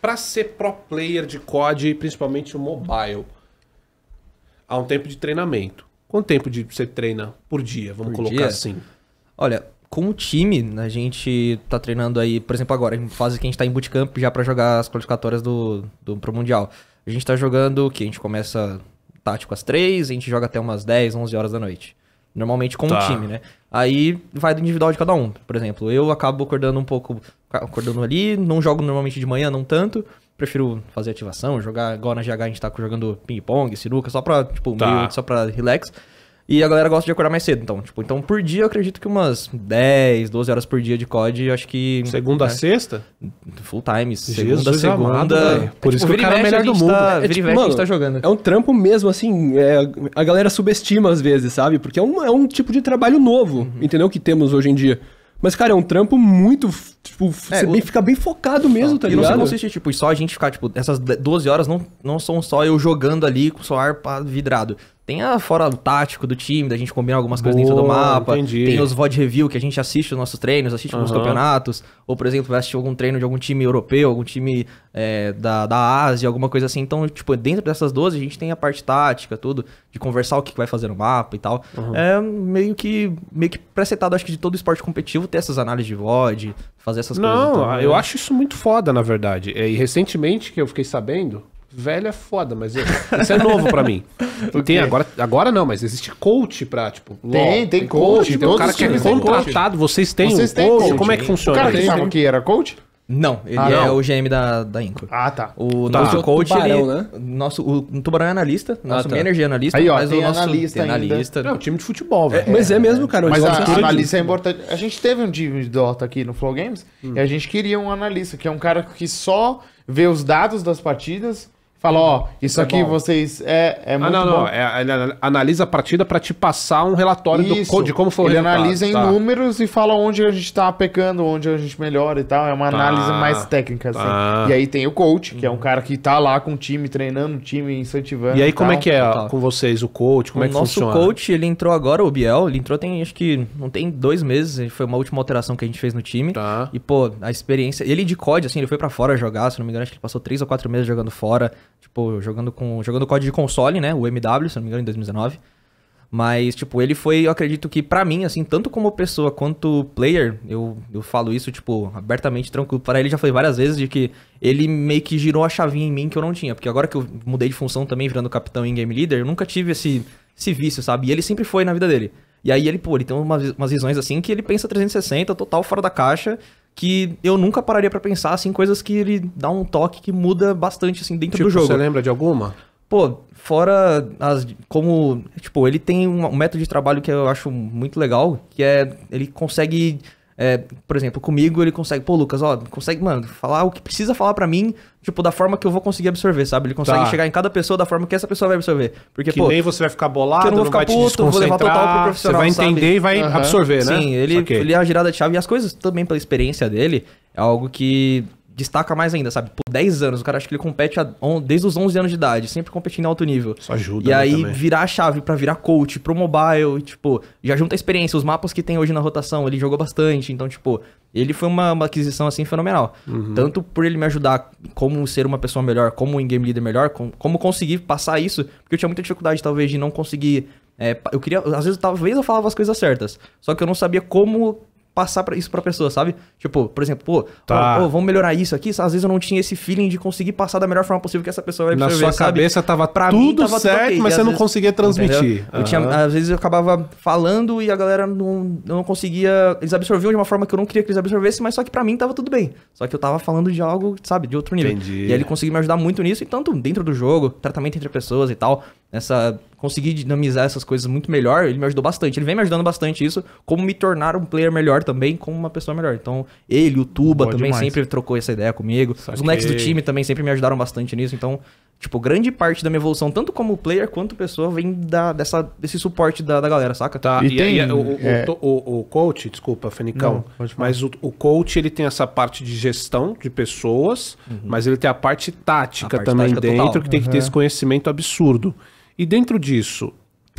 para ser pro player de COD, principalmente o mobile, há um tempo de treinamento. Quanto tempo de você treina por dia? Vamos por colocar dia? assim. Olha, com o time, a gente tá treinando aí, por exemplo, agora, em fase que a gente tá em bootcamp já para jogar as qualificatórias do, do Pro Mundial. A gente tá jogando o que? A gente começa tático às 3, a gente joga até umas 10, 11 horas da noite. Normalmente com tá. um time, né? Aí vai do individual de cada um. Por exemplo, eu acabo acordando um pouco. Acordando ali, não jogo normalmente de manhã, não tanto. Prefiro fazer ativação, jogar. Agora na GH a gente tá jogando ping-pong, sinuca, só pra, tipo, tá. meio, só pra relax. E a galera gosta de acordar mais cedo, então. Tipo, então, por dia, eu acredito que umas 10, 12 horas por dia de COD, acho que... Segunda a é. sexta? Full time. Segunda, Jesus segunda... Amado, é, por tipo, isso que o cara é o melhor do mundo. Tá, é, tipo, mano, a gente tá jogando. É um trampo mesmo, assim, é, a galera subestima às vezes, sabe? Porque é um, é um tipo de trabalho novo, uhum. entendeu? Que temos hoje em dia. Mas, cara, é um trampo muito. Tipo, é, você o... bem, fica bem focado mesmo, ah, tá ligado? E não consiste, tipo, só a gente ficar, tipo, essas 12 horas não, não são só eu jogando ali com o ar vidrado. Tem a fora o tático do time, da gente combinar algumas coisas Boa, dentro do mapa. Entendi. Tem os VOD review que a gente assiste os nossos treinos, assiste alguns campeonatos. Ou, por exemplo, vai assistir algum treino de algum time europeu, algum time é, da, da Ásia, alguma coisa assim. Então, tipo, dentro dessas 12 a gente tem a parte tática, tudo, de conversar o que vai fazer no mapa e tal. Uhum. É meio que meio que pré-setado, acho que de todo esporte competitivo, ter essas análises de VOD, fazer essas Não, coisas. Não, então, eu é. acho isso muito foda, na verdade. É, e recentemente que eu fiquei sabendo, Velho é foda, mas isso é novo para mim. Tem agora, agora não, mas existe coach pra, tipo, tem, tem, tem coach, tem um cara que é contratado, vocês têm vocês um têm coach, como é que funciona? O cara que estava aqui era coach? Não, ele ah, é não. o GM da, da Inco. Ah, tá. O tá. nosso é coach, tubarão, ele, né? nosso, o, Tubarão é analista, ah, nosso ah, tá. manager é analista. Aí, ó, mas tem o nosso analista tem analista. É time de futebol, é, velho. É, mas é mesmo, cara. Mas a, é a analista é importante. A gente teve um time de Dota aqui no Flow Games hum. e a gente queria um analista, que é um cara que só vê os dados das partidas Fala, ó, isso é aqui bom. vocês é, é ah, muito não, não. bom. É, ele analisa a partida para te passar um relatório isso. do, de como foi ele o analisa em tá. números e fala onde a gente está pecando, onde a gente melhora e tal. É uma tá. análise mais técnica, assim. Tá. E aí tem o coach, que é um hum. cara que tá lá com o time, treinando o time, incentivando. E aí e como é que é com vocês o coach? Como o é que nosso funciona? nosso coach, ele entrou agora, o Biel, ele entrou tem, acho que, não tem dois meses. Foi uma última alteração que a gente fez no time. Tá. E, pô, a experiência... Ele de COD, assim, ele foi para fora jogar, se não me engano, acho que ele passou três ou quatro meses jogando fora. Tipo, jogando com. Jogando código de console, né? O MW, se não me engano, em 2019. Mas, tipo, ele foi, eu acredito que para mim, assim, tanto como pessoa quanto player, eu, eu falo isso, tipo, abertamente, tranquilo. Para ele já foi várias vezes de que ele meio que girou a chavinha em mim que eu não tinha. Porque agora que eu mudei de função também, virando capitão em game leader, eu nunca tive esse, esse vício, sabe? E ele sempre foi na vida dele. E aí ele, pô, ele tem umas, umas visões assim que ele pensa 360, total fora da caixa que eu nunca pararia para pensar, assim, coisas que ele dá um toque que muda bastante, assim, dentro tipo, do jogo. Você lembra de alguma? Pô, fora as. Como. Tipo, ele tem um método de trabalho que eu acho muito legal, que é. Ele consegue é, por exemplo, comigo ele consegue, pô, Lucas, ó, consegue, mano, falar o que precisa falar para mim, tipo, da forma que eu vou conseguir absorver, sabe? Ele consegue tá. chegar em cada pessoa da forma que essa pessoa vai absorver. Porque, que pô. nem você vai ficar bolado, eu não vou ficar não vai puto, vou levar total pro profissional. Você vai entender sabe? e vai uhum. absorver, né? Sim, ele, ele é a girada de chave e as coisas também pela experiência dele é algo que destaca mais ainda, sabe? Por 10 anos, o cara acho que ele compete on, desde os 11 anos de idade, sempre competindo em alto nível. Isso ajuda. E né, aí também. virar a chave para virar coach pro mobile, tipo, já junta experiência, os mapas que tem hoje na rotação, ele jogou bastante, então, tipo, ele foi uma, uma aquisição assim fenomenal. Uhum. Tanto por ele me ajudar como ser uma pessoa melhor, como um game leader melhor, com, como conseguir passar isso, porque eu tinha muita dificuldade, talvez, de não conseguir. É, eu queria. Às vezes, talvez eu falava as coisas certas. Só que eu não sabia como passar pra isso pra pessoa, sabe? Tipo, por exemplo, pô, tá. ó, ó, vamos melhorar isso aqui. Às vezes eu não tinha esse feeling de conseguir passar da melhor forma possível que essa pessoa vai Na sua sabe? cabeça tava pra tudo mim, tava certo, tudo okay, mas você vezes, não conseguia transmitir. Uhum. Tinha, às vezes eu acabava falando e a galera não, não conseguia... Eles absorviam de uma forma que eu não queria que eles absorvessem, mas só que pra mim tava tudo bem. Só que eu tava falando de algo, sabe, de outro nível. Entendi. E aí ele conseguiu me ajudar muito nisso, e tanto dentro do jogo, tratamento entre pessoas e tal nessa conseguir dinamizar essas coisas muito melhor, ele me ajudou bastante. Ele vem me ajudando bastante isso, como me tornar um player melhor também, como uma pessoa melhor. Então, ele, o Tuba Boa também demais. sempre trocou essa ideia comigo. Saquei. Os moleques do time também sempre me ajudaram bastante nisso. Então, Tipo, grande parte da minha evolução, tanto como player quanto pessoa, vem da, dessa, desse suporte da, da galera, saca? Tá, e, e tem, o, é... o, o, o, coach, desculpa, Fenicão, Não, mas o, o coach ele tem essa parte de gestão de pessoas, uhum. mas ele tem a parte tática a parte também tática dentro, total. que tem uhum. que ter esse uhum. conhecimento absurdo. E dentro disso,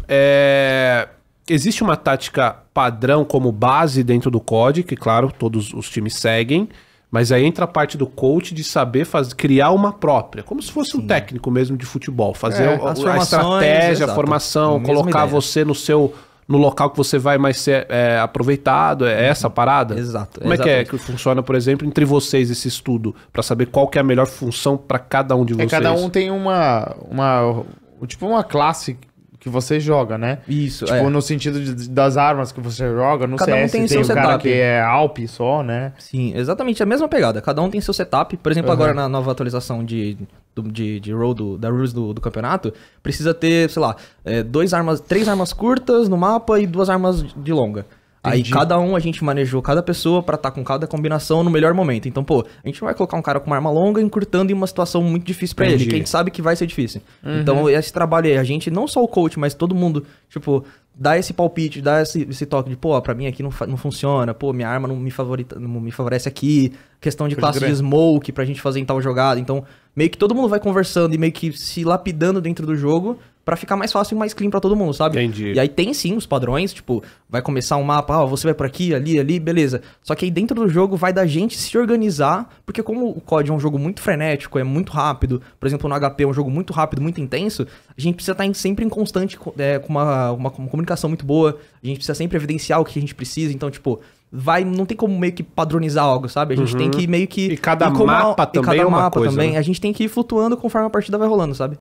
é... existe uma tática padrão como base dentro do COD, que claro, todos os times seguem, mas aí entra a parte do coach de saber fazer, criar uma própria, como se fosse Sim. um técnico mesmo de futebol, fazer é, a, a estratégia, exato. a formação, a colocar ideia. você no seu no local que você vai mais ser é, aproveitado, é essa a parada? Exato. Como é que é que funciona, por exemplo, entre vocês esse estudo para saber qual que é a melhor função para cada um de vocês? É, cada um tem uma uma tipo uma classe que você joga, né? Isso, Tipo, é. no sentido de- das armas que você joga, no Cada um tem tem, seu o cara setup. que é Alp só, né? Sim, exatamente a mesma pegada. Cada um tem seu setup. Por exemplo, agora uhum. na nova atualização de, de, de road da rules do, do campeonato, precisa ter, sei lá, é, dois armas, três armas curtas no mapa e duas armas de longa. Aí cada um a gente manejou cada pessoa para estar tá com cada combinação no melhor momento. Então, pô, a gente vai colocar um cara com uma arma longa encurtando em uma situação muito difícil para ele, que a gente sabe que vai ser difícil. Então, uhum. Então, esse trabalho aí, a gente, não só o coach, mas todo mundo, tipo, dá esse palpite, dá esse, esse toque de, pô, pra mim aqui não, não funciona, pô, minha arma não me, favorita, não me favorece aqui, questão de Foi classe grande. de smoke pra gente fazer em tal jogada. Então, meio que todo mundo vai conversando e meio que se lapidando dentro do jogo para ficar mais fácil e mais clean para todo mundo, sabe? Entendi. E aí tem sim os padrões, tipo, vai começar um mapa, ah, você vai por aqui, ali, ali, beleza. Só que aí dentro do jogo vai da gente se organizar, porque como o COD é um jogo muito frenético, é muito rápido, por exemplo, no HP é um jogo muito rápido, muito intenso, a gente precisa tá estar sempre em constante, é, com uma, uma, uma comunicação muito boa, a gente precisa sempre evidenciar o que a gente precisa, então, tipo, vai não tem como meio que padronizar algo, sabe? A gente uhum. tem que meio que e cada mapa a, também cada é uma mapa coisa, também, né? a gente tem que ir flutuando conforme a partida vai rolando, sabe?